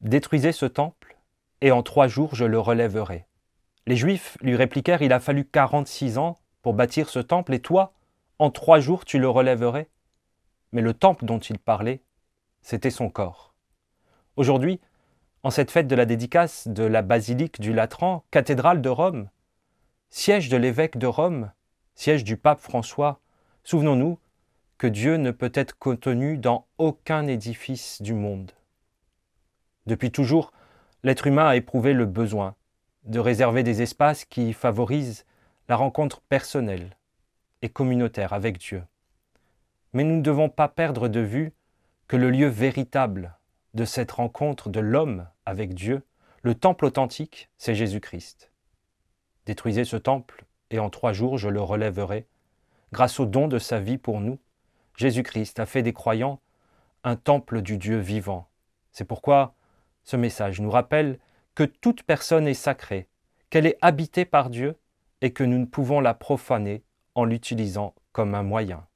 Détruisez ce temple, et en trois jours je le relèverai. Les Juifs lui répliquèrent, Il a fallu quarante-six ans pour bâtir ce temple, et toi, en trois jours tu le relèverais. Mais le temple dont il parlait, c'était son corps. Aujourd'hui, en cette fête de la dédicace de la basilique du Latran, cathédrale de Rome, siège de l'évêque de Rome, siège du pape François, souvenons-nous que Dieu ne peut être contenu dans aucun édifice du monde. Depuis toujours, l'être humain a éprouvé le besoin de réserver des espaces qui favorisent la rencontre personnelle et communautaire avec Dieu. Mais nous ne devons pas perdre de vue que le lieu véritable de cette rencontre de l'homme avec Dieu, le temple authentique, c'est Jésus-Christ. Détruisez ce temple, et en trois jours je le relèverai. Grâce au don de sa vie pour nous, Jésus-Christ a fait des croyants un temple du Dieu vivant. C'est pourquoi ce message nous rappelle que toute personne est sacrée, qu'elle est habitée par Dieu et que nous ne pouvons la profaner en l'utilisant comme un moyen.